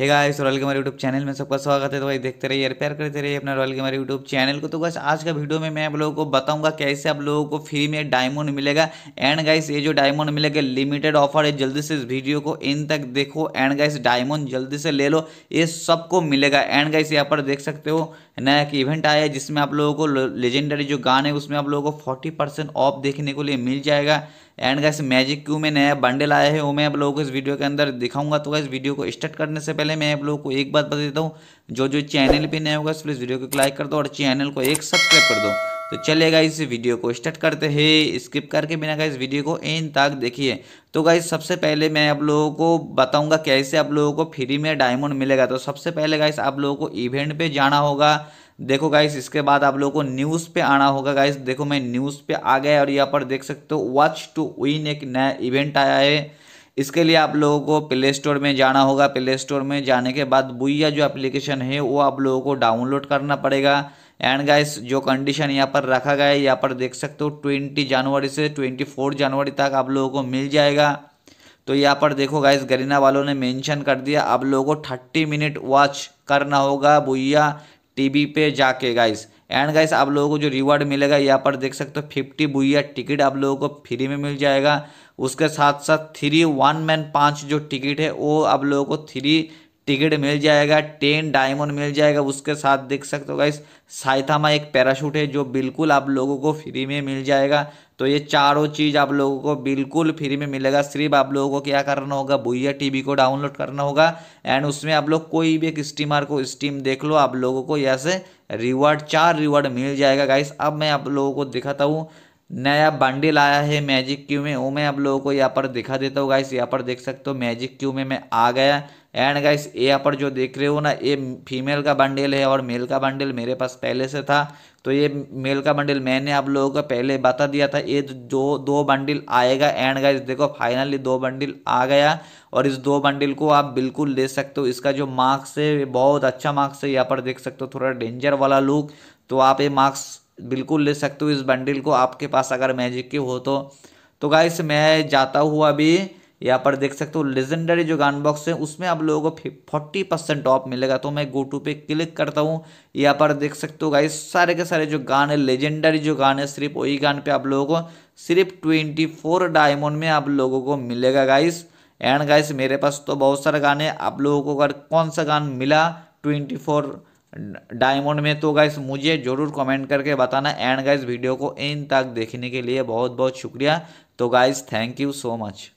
हे guys royal gamer YouTube channel में सबका स्वागत है तो भाई देखते रहिए रिपेयर करते रहिए अपना रॉयल गेमर यूट्यूब चैनल को तो बस आज का वीडियो में मैं आप लोगों को बताऊंगा कैसे आप लोगों को फ्री में डायमंड मिलेगा एंड गाइस ये जो डायमंड मिलेगा लिमिटेड ऑफर है जल्दी से इस वीडियो को इन तक देखो एंड गाइस डायमंड जल्दी से ले लो ये सबको मिलेगा एंड गाइस यहाँ पर देख सकते हो नया एक इवेंट आया है जिसमें आप लोगों को लेजेंडरी जो गान है उसमें आप लोगों को फोर्टी ऑफ देखने को लिए मिल जाएगा एंड गैस मैजिक क्यू में नया बंडल आया है वो मैं आप लोगों को इस वीडियो के अंदर दिखाऊंगा तो गैस वीडियो को स्टार्ट करने से पहले मैं आप लोगों को एक बात बता देता हूँ जो जो चैनल पर नया होगा प्लीज़ वीडियो को लाइक कर दो और चैनल को एक सब्सक्राइब कर दो तो चलेगा इस वीडियो को स्टार्ट करते हैं स्किप करके बिना इस वीडियो को एंड तक देखिए तो गाइज सबसे पहले मैं आप लोगों को बताऊंगा कैसे आप लोगों को फ्री में डायमंड मिलेगा तो सबसे पहले गाइस आप लोगों को इवेंट पे जाना होगा देखो गाइस इसके बाद आप लोगों को न्यूज़ पे आना होगा गाइस देखो मैं न्यूज़ पे आ गया और यहाँ पर देख सकते हो वॉच टू विन एक नया इवेंट आया है इसके लिए आप लोगों को प्ले स्टोर में जाना होगा प्ले स्टोर में जाने के बाद बुइया जो एप्लीकेशन है वो आप लोगों को डाउनलोड करना पड़ेगा एंड गाइस जो कंडीशन यहाँ पर रखा गया है यहाँ पर देख सकते हो ट्वेंटी जनवरी से ट्वेंटी फोर जनवरी तक आप लोगों को मिल जाएगा तो यहाँ पर देखो गाइस गरीना वालों ने मेंशन कर दिया आप लोगों को थर्टी मिनट वॉच करना होगा भुया टीवी पे जाके गाइस एंड गाइस आप लोगों को जो रिवॉर्ड मिलेगा यहाँ पर देख सकते हो फिफ्टी बुइया टिकट आप लोगों को फ्री में मिल जाएगा उसके साथ साथ थ्री वन मैन पाँच जो टिकट है वो आप लोगों को थ्री टिकट मिल जाएगा टेन डायमंड मिल जाएगा उसके साथ देख सकते हो गाइस साइथामा एक पैराशूट है जो बिल्कुल आप लोगों को फ्री में मिल जाएगा तो ये चारों चीज़ आप लोगों को बिल्कुल फ्री में मिलेगा सिर्फ आप लोगों को क्या करना होगा भुया टीवी को डाउनलोड करना होगा एंड उसमें आप लोग कोई भी एक स्टीमर को स्टीम देख लो आप लोगों को यहाँ से रिवार्ड चार रिवार्ड मिल जाएगा गाइस अब मैं आप लोगों को दिखाता हूँ नया बंडल आया है मैजिक क्यू में वो मैं आप लोगों को यहाँ पर दिखा देता हूँ गाइस यहाँ पर देख सकते हो मैजिक क्यू में मैं आ गया एंड गाइस यहाँ पर जो देख रहे हो ना ये फीमेल का बंडल है और मेल का बंडल मेरे पास पहले से था तो ये मेल का बंडल मैंने आप लोगों को पहले बता दिया था ये जो दो बंडल आएगा एंड गाइस देखो फाइनली दो बंडल आ गया और इस दो बंडल को आप बिल्कुल ले सकते हो इसका जो मार्क्स है बहुत अच्छा मार्क्स है यहाँ पर देख सकते हो थोड़ा डेंजर वाला लुक तो आप ये मार्क्स बिल्कुल ले सकते हो इस बंडल को आपके पास अगर मैजिक के हो तो तो गाइस मैं जाता हुआ अभी यहाँ पर देख सकते हो लेजेंडरी जो गान बॉक्स है उसमें आप लोगों को फोर्टी परसेंट ऑफ मिलेगा तो मैं गो टू पे क्लिक करता हूँ यहाँ पर देख सकते हो गाइस सारे के सारे जो गान है लेजेंडरी जो गान है सिर्फ वही गान पे आप लोगों को सिर्फ ट्वेंटी फोर डायमंड में आप लोगों को मिलेगा गाइस एंड गाइस मेरे पास तो बहुत सारे गाने आप लोगों को अगर कौन सा गान मिला ट्वेंटी फोर डायमंड में तो गाइस मुझे ज़रूर कमेंट करके बताना एंड गाइस वीडियो को इन तक देखने के लिए बहुत बहुत शुक्रिया तो guys thank you so much